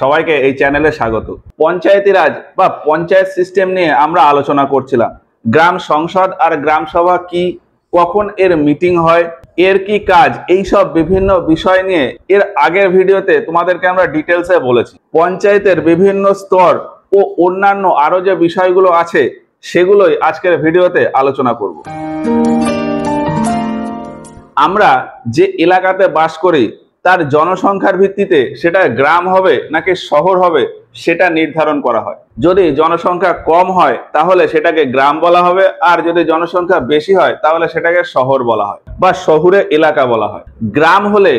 সবাইকে এই চ্যানেলে স্বাগত পঞ্চায়েতি রাজ বা পঞ্চায়েত সিস্টেম নিয়ে আমরা আলোচনা করছিলাম গ্রাম সংসদ আর গ্রাম সভা কি কখন এর মিটিং হয় এর কি কাজ এই সব বিভিন্ন বিষয় নিয়ে এর আগের ভিডিওতে তোমাদেরকে আমরা ডিটেলসে বলেছি পঞ্চায়েতের বিভিন্ন স্তর ও অন্যান্য আরও যে বিষয়গুলো আছে সেগুলোই আজকের ভিডিওতে আলোচনা করব আমরা যে এলাকাতে বাস করি তার জনসংখ্যার ভিত্তিতে সেটা গ্রাম হবে নাকি শহর হবে সেটা নির্ধারণ করা হয় যদি জনসংখ্যা কম হয় তাহলে সেটাকে গ্রাম বলা হবে আর যদি জনসংখ্যা বেশি হয় তাহলে সেটাকে শহর বলা হয় বা শহুরে এলাকা বলা হয় গ্রাম হলে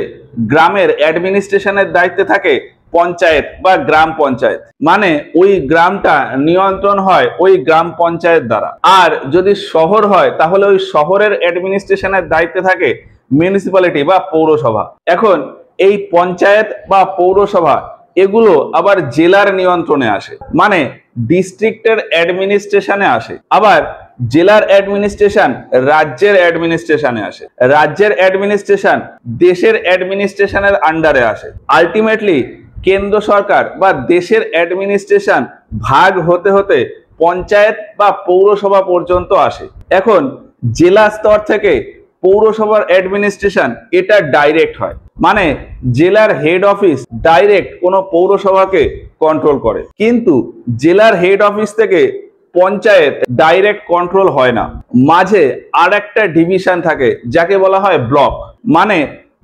গ্রামের অ্যাডমিনিস্ট্রেশনের দায়িত্বে থাকে পঞ্চায়েত বা গ্রাম পঞ্চায়েত মানে ওই গ্রামটা নিয়ন্ত্রণ হয় ওই গ্রাম পঞ্চায়েত দ্বারা আর যদি শহর হয় তাহলে ওই শহরের অ্যাডমিনিস্ট্রেশনের দায়িত্বে থাকে মিউনিসিপ্যালিটি বা পৌরসভা এখন এই পঞ্চায়েত বা পৌরসভা এগুলো আবার জেলার নিয়ন্ত্রণে আসে মানে ডিস্ট্রিক্টের অ্যাডমিনিস্ট্রেশনে আসে আবার জেলার অ্যাডমিনিস্ট্রেশন রাজ্যের অ্যাডমিনিস্ট্রেশনে আসে রাজ্যের অ্যাডমিনিস্ট্রেশন দেশের অ্যাডমিনিস্ট্রেশনের আন্ডারে আসে আলটিমেটলি কেন্দ্র সরকার বা দেশের অ্যাডমিনিস্ট্রেশন ভাগ হতে হতে পঞ্চায়েত বা পৌরসভা পর্যন্ত আসে এখন জেলা স্তর থেকে পৌরসভার অ্যাডমিনিস্ট্রেশন এটা ডাইরেক্ট হয় মানে জেলার হেড অফিস ডাইরেক্ট কোনো পৌরসভাকে কন্ট্রোল করে কিন্তু জেলার হেড অফিস থেকে পঞ্চায়েত ডাইরেক্ট কন্ট্রোল হয় না মাঝে আর একটা ডিভিশন থাকে যাকে বলা হয় ব্লক মানে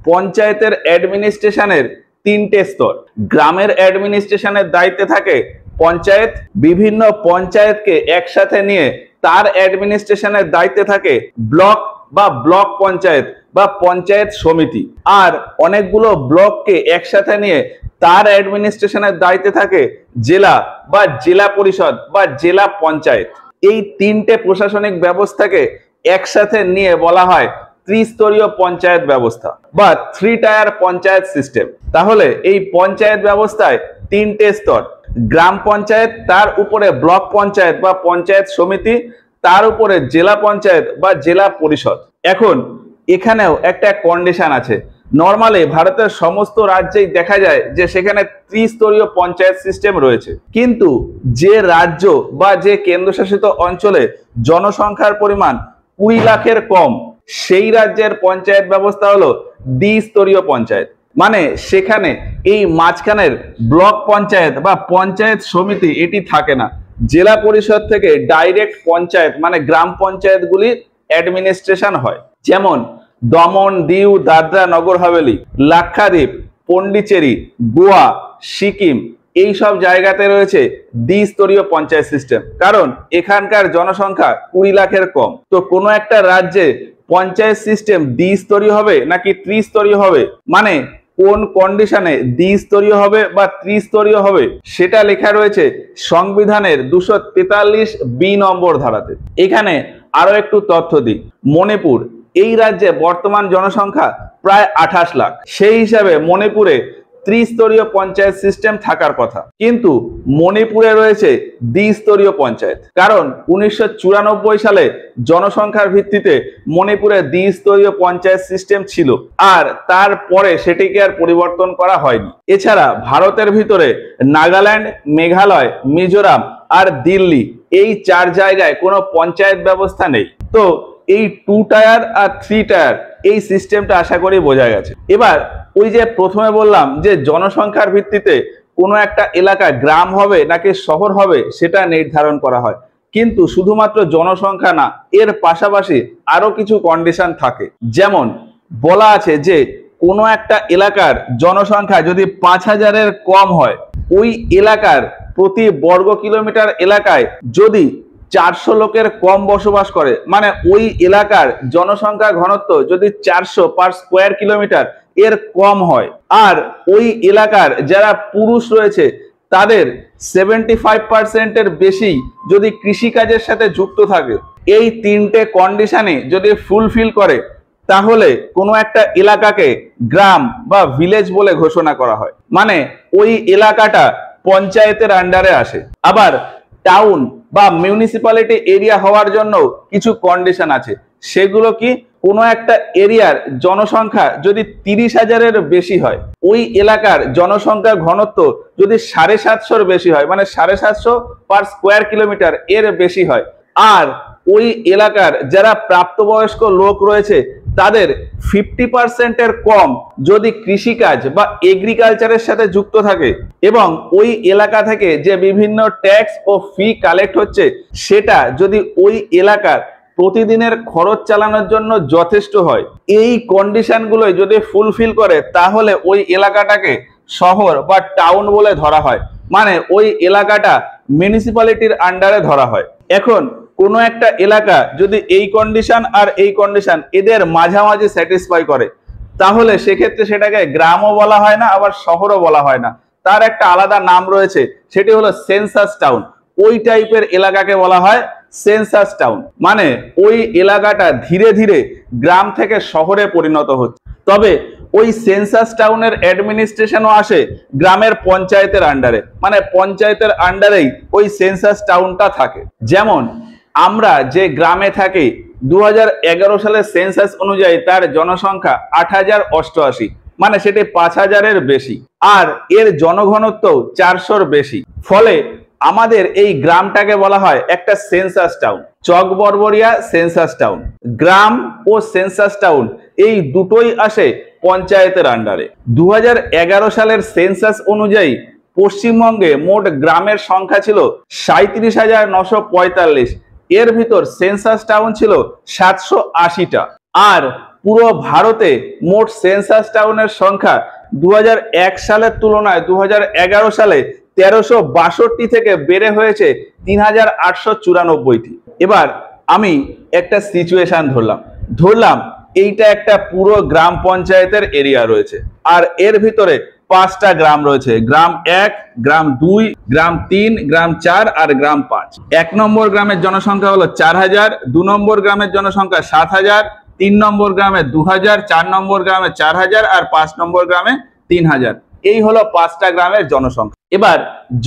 পঞ্চায়েতের অ্যাডমিনিস্ট্রেশনের তিনটে স্তর গ্রামের অ্যাডমিনিস্ট্রেশনের দায়িত্বে থাকে পঞ্চায়েত বিভিন্ন পঞ্চায়েতকে একসাথে নিয়ে তার অ্যাডমিনিস্ট্রেশনের দায়িত্বে থাকে ব্লক বা ব্লক পঞ্চায়েত বা পঞ্চায়েত সমিতি আর অনেকগুলো ব্লককে একসাথে নিয়ে তার অ্যাডমিনিস্ট্রেশনের দায়িত্বে থাকে জেলা বা জেলা পরিষদ বা জেলা পঞ্চায়েত এই তিনটে প্রশাসনিক ব্যবস্থাকে একসাথে নিয়ে বলা হয় ত্রিস্তরীয় পঞ্চায়েত ব্যবস্থা বা থ্রি টায়ার পঞ্চায়েত সিস্টেম তাহলে এই পঞ্চায়েত ব্যবস্থায় তিনটে স্তর গ্রাম পঞ্চায়েত তার উপরে ব্লক পঞ্চায়েত বা পঞ্চায়েত সমিতি তার উপরে জেলা পঞ্চায়েত বা জেলা পরিষদ এখন এখানেও একটা কন্ডিশন আছে নর্মালে ভারতের সমস্ত রাজ্যেই দেখা যায় যে সেখানে ত্রিস্তরীয় পঞ্চায়েত সিস্টেম রয়েছে কিন্তু যে রাজ্য বা যে কেন্দ্রশাসিত অঞ্চলে জনসংখ্যার পরিমাণ কুড়ি লাখের কম সেই রাজ্যের পঞ্চায়েত ব্যবস্থা হলো দ্বিস্তরীয় পঞ্চায়েত মানে সেখানে এই মাঝখানের ব্লক পঞ্চায়েত বা পঞ্চায়েত সমিতি এটি থাকে না জেলা পরিষদ থেকে ডাইরেক্ট পঞ্চায়েত মানে গ্রাম পঞ্চায়েতগুলির অ্যাডমিনিস্ট্রেশন হয় যেমন দমন দিউ দাদরা নগর হাভেলি লাক্ষাদ্বীপ পন্ডিচেরি গোয়া সিকিম এই সব জায়গাতে রয়েছে দ্বিস্তরীয় পঞ্চায়েত সিস্টেম কারণ এখানকার জনসংখ্যা কুড়ি লাখের কম তো কোনো একটা রাজ্যে পঞ্চায়েত সিস্টেম দ্বিস্তরীয় হবে নাকি ত্রিস্তরীয় হবে মানে কোন কন্ডিশনে দ্বিস্তরীয় হবে বা ত্রিস্তরীয় হবে সেটা লেখা রয়েছে সংবিধানের দুশো তেতাল্লিশ বি নম্বর ধারাতে এখানে আরও একটু তথ্য দিই মণিপুর এই রাজ্যে বর্তমান জনসংখ্যা প্রায় আঠাশ লাখ সেই হিসাবে মণিপুরে ত্রিস্তরীয় পঞ্চায়েত সিস্টেম থাকার কথা কিন্তু মণিপুরে রয়েছে দ্বিস্তরীয় পঞ্চায়েত কারণ উনিশশো সালে জনসংখ্যার ভিত্তিতে মণিপুরে দ্বিস্তরীয় পঞ্চায়েত সিস্টেম ছিল আর তারপরে সেটিকে আর পরিবর্তন করা হয়নি এছাড়া ভারতের ভিতরে নাগাল্যান্ড মেঘালয় মিজোরাম আর দিল্লি এই চার জায়গায় কোনো পঞ্চায়েত ব্যবস্থা নেই তো এই টু টায়ার আর থ্রি টায়ার এই সিস্টেমটা আশা করি বোঝা গেছে এবার ওই যে প্রথমে বললাম যে জনসংখ্যার ভিত্তিতে কোনো একটা এলাকা গ্রাম হবে নাকি শহর হবে সেটা নির্ধারণ করা হয় কিন্তু শুধুমাত্র জনসংখ্যা না এর পাশাপাশি আরও কিছু কন্ডিশন থাকে যেমন বলা আছে যে কোনো একটা এলাকার জনসংখ্যা যদি পাঁচ হাজারের কম হয় ওই এলাকার প্রতি বর্গ কিলোমিটার এলাকায় যদি চারশো লোকের কম বসবাস করে মানে ওই এলাকার জনসংখ্যা ঘনত্ব যদি চারশো পার স্কোয়ার কিলোমিটার এর কম হয় আর ওই এলাকার যারা পুরুষ রয়েছে তাদের সেভেন্টি ফাইভ পার্সেন্টের বেশি যদি কৃষিকাজের সাথে যুক্ত থাকে এই তিনটে কন্ডিশনে যদি ফুলফিল করে তাহলে কোনো একটা এলাকাকে গ্রাম বা ভিলেজ বলে ঘোষণা করা হয় মানে ওই এলাকাটা পঞ্চায়েতের আন্ডারে আসে আবার টাউন বা মিউনিসিপ্যালিটি এরিয়া হওয়ার জন্য কিছু কন্ডিশন আছে সেগুলো কি কোনো একটা এরিয়ার জনসংখ্যা যদি তিরিশ হাজারের বেশি হয় ওই এলাকার জনসংখ্যার ঘনত্ব যদি সাড়ে সাতশোর বেশি হয় মানে সাড়ে সাতশো পার স্কোয়ার কিলোমিটার এর বেশি হয় আর ওই এলাকার যারা প্রাপ্তবয়স্ক লোক রয়েছে তাদের ফিফটি পার্সেন্টের কম যদি কৃষিকাজ বা এগ্রিকালচারের সাথে যুক্ত থাকে এবং ওই এলাকা থেকে যে বিভিন্ন ট্যাক্স ও ফি কালেক্ট হচ্ছে সেটা যদি ওই এলাকার প্রতিদিনের খরচ চালানোর জন্য যথেষ্ট হয় এই কন্ডিশনগুলো যদি ফুলফিল করে তাহলে ওই এলাকাটাকে শহর বা টাউন বলে ধরা হয় মানে ওই এলাকাটা মিউনিসিপ্যালিটির আন্ডারে ধরা হয় এখন কোনো একটা এলাকা যদি এই কন্ডিশন আর এই কন্ডিশন এদের মাঝামাঝি স্যাটিসফাই করে তাহলে সেক্ষেত্রে সেটাকে গ্রামও বলা হয় না আবার শহরও বলা হয় না তার একটা আলাদা নাম রয়েছে সেটি হলো সেন্সাস টাউন ওই টাইপের এলাকাকে বলা হয় সেন্সাস টাউন মানে ওই এলাকাটা ধীরে ধীরে গ্রাম থেকে শহরে পরিণত হচ্ছে তবে ওই সেন্সাস টাউনের অ্যাডমিনিস্ট্রেশনও আসে গ্রামের পঞ্চায়েতের আন্ডারে মানে পঞ্চায়েতের আন্ডারেই ওই সেন্সাস টাউনটা থাকে যেমন আমরা যে গ্রামে থাকি দু সালের সেন্সাস অনুযায়ী তার জনসংখ্যা আট হাজার অষ্টআশি মানে সেটি পাঁচ হাজারের বেশি আর এর জনঘনত্ব চারশোর বেশি ফলে আমাদের এই গ্রামটাকে বলা হয় একটা census town Chak Barbaria census town গ্রাম ও সেন্সাস টাউন এই দুটোই আসে পঞ্চায়েতের আন্ডারে দু সালের সেন্সাস অনুযায়ী পশ্চিমবঙ্গে মোট গ্রামের সংখ্যা ছিল সাঁত্রিশ হাজার নশো পঁয়তাল্লিশ এর ভিতর সেন্সাস টাউন ছিল সাতশো আশিটা আর পুরো ভারতে মোট সেন্সাস টাউনের সংখ্যা দু সালের তুলনায় দু সালে তেরোশো বাষট্টি থেকে বেড়ে হয়েছে তিন হাজার আটশো চুরানব্বইটি এবার আমি একটা সিচুয়েশান ধরলাম ধরলাম এইটা একটা পুরো গ্রাম পঞ্চায়েতের এরিয়া রয়েছে আর এর ভিতরে পাঁচটা গ্রাম রয়েছে গ্রাম এক গ্রাম দুই গ্রাম তিন গ্রাম চার আর গ্রাম পাঁচ এক নম্বর গ্রামের জনসংখ্যা হলো চার হাজার দু নম্বর গ্রামের জনসংখ্যা সাত হাজার তিন নম্বর গ্রামে দু হাজার চার নম্বর গ্রামে চার হাজার আর পাঁচ নম্বর গ্রামে তিন হাজার এই হলো পাঁচটা গ্রামের জনসংখ্যা এবার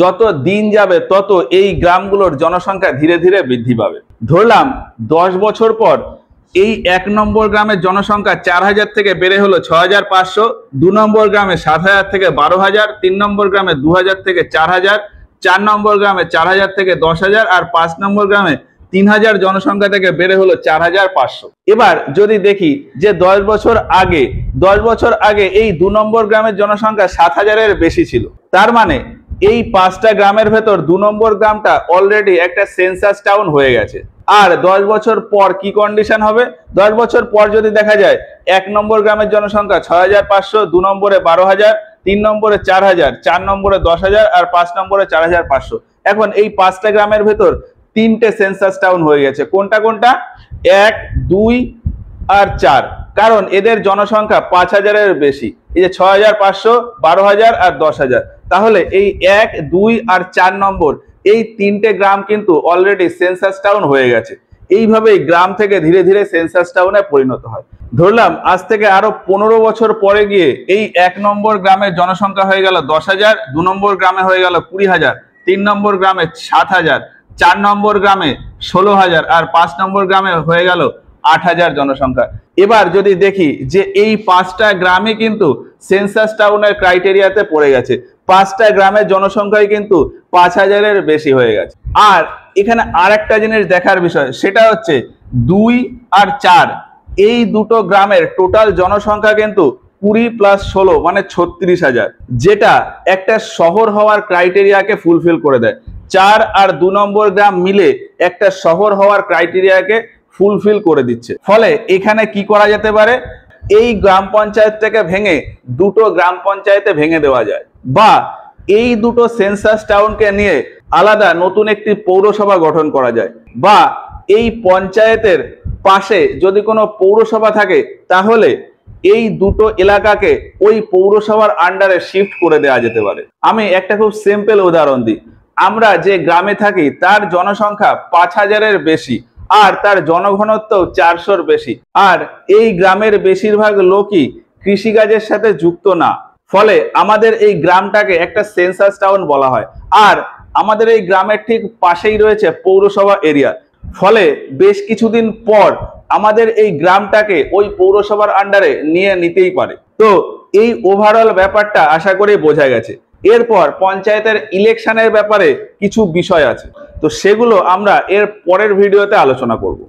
যত দিন যাবে তত এই গ্রামগুলোর জনসংখ্যা ধীরে ধীরে বৃদ্ধি পাবে ধরলাম দশ বছর পর এই এক নম্বর গ্রামের জনসংখ্যা চার হাজার থেকে বেড়ে হলো ছ হাজার পাঁচশো দু নম্বর গ্রামে সাত হাজার থেকে বারো হাজার তিন নম্বর গ্রামে দু হাজার থেকে চার হাজার চার নম্বর গ্রামে চার হাজার থেকে দশ হাজার আর পাঁচ নম্বর গ্রামে তিন হাজার জনসংখ্যা থেকে বেড়ে হলো চার হাজার পাঁচশো এবার যদি দেখি যে দশ বছর আগে দশ বছর আগে এই দু নম্বর গ্রামের জনসংখ্যা সাত হাজারের বেশি ছিল তার মানে এই পাঁচটা গ্রামের ভেতর দু নম্বর গ্রামটা অলরেডি একটা সেন্সাস টাউন হয়ে গেছে আর দশ বছর পর কি কন্ডিশন হবে দশ বছর পর যদি দেখা যায় এক নম্বর গ্রামের জনসংখ্যা ছয় হাজার পাঁচশো দু নম্বরে বারো হাজার তিন নম্বরে চার হাজার চার নম্বরে দশ হাজার আর পাঁচ নম্বরে চার হাজার পাঁচশো এখন এই পাঁচটা গ্রামের ভেতর তিনটে সেন্সাস টাউন হয়ে গেছে কোনটা কোনটা এক দুই আর চার কারণ এদের জনসংখ্যা পাঁচ হাজারের বেশি এই যে ছয় হাজার পাঁচশো বারো হাজার আর দশ হাজার তাহলে এই এক দুই আর চার নম্বর এই তিনটে গ্রাম কিন্তু অলরেডি সেন্সাস টাউন হয়ে গেছে এইভাবে গ্রাম থেকে ধীরে ধীরে সেন্সাস টাউনে পরিণত হয় ধরলাম আজ থেকে আরো পনেরো বছর পরে গিয়ে এই এক নম্বর গ্রামের জনসংখ্যা হয়ে গেল দশ হাজার দু নম্বর গ্রামে হয়ে গেল কুড়ি হাজার তিন নম্বর গ্রামে সাত হাজার চার নম্বর গ্রামে ষোলো হাজার আর পাঁচ নম্বর গ্রামে হয়ে গেল আট হাজার জনসংখ্যা এবার যদি দেখি যে এই পাঁচটা গ্রামে কিন্তু সেন্সাস টাউনের ক্রাইটেরিয়াতে পড়ে গেছে পাঁচটা গ্রামের জনসংখ্যাই কিন্তু পাঁচ হাজারের বেশি হয়ে গেছে আর এখানে আর একটা জিনিস দেখার বিষয় সেটা হচ্ছে দুই আর চার এই দুটো গ্রামের টোটাল জনসংখ্যা কিন্তু কুড়ি প্লাস ষোলো মানে ছত্রিশ হাজার যেটা একটা শহর হওয়ার ক্রাইটেরিয়াকে ফুলফিল করে দেয় চার আর দু নম্বর গ্রাম মিলে একটা শহর হওয়ার ক্রাইটেরিয়াকে ফুলফিল করে দিচ্ছে ফলে এখানে কি করা যেতে পারে এই গ্রাম পঞ্চায়েতটাকে ভেঙে দুটো গ্রাম পঞ্চায়েতে ভেঙে দেওয়া যায় বা এই দুটো সেন্সাস টাউনকে নিয়ে আলাদা নতুন একটি পৌরসভা গঠন করা যায় বা এই পঞ্চায়েতের পাশে যদি কোনো পৌরসভা থাকে তাহলে এই দুটো এলাকাকে ওই পৌরসভার আন্ডারে শিফট করে দেওয়া যেতে পারে আমি একটা খুব সিম্পল উদাহরণ দিই আমরা যে গ্রামে থাকি তার জনসংখ্যা পাঁচ হাজারের বেশি আর তার জনঘনত্ব চারশোর বেশি আর এই গ্রামের বেশিরভাগ লোকই কৃষিকাজের সাথে যুক্ত না ফলে আমাদের এই গ্রামটাকে একটা সেন্সাস টাউন বলা হয় আর আমাদের এই গ্রামের ঠিক পাশেই রয়েছে পৌরসভা এরিয়া ফলে বেশ কিছুদিন পর আমাদের এই গ্রামটাকে ওই পৌরসভার আন্ডারে নিয়ে নিতেই পারে তো এই ওভারঅল ব্যাপারটা আশা করে বোঝা গেছে এরপর পঞ্চায়েতের ইলেকশনের ব্যাপারে কিছু বিষয় আছে তো সেগুলো আমরা এর পরের ভিডিওতে আলোচনা করবো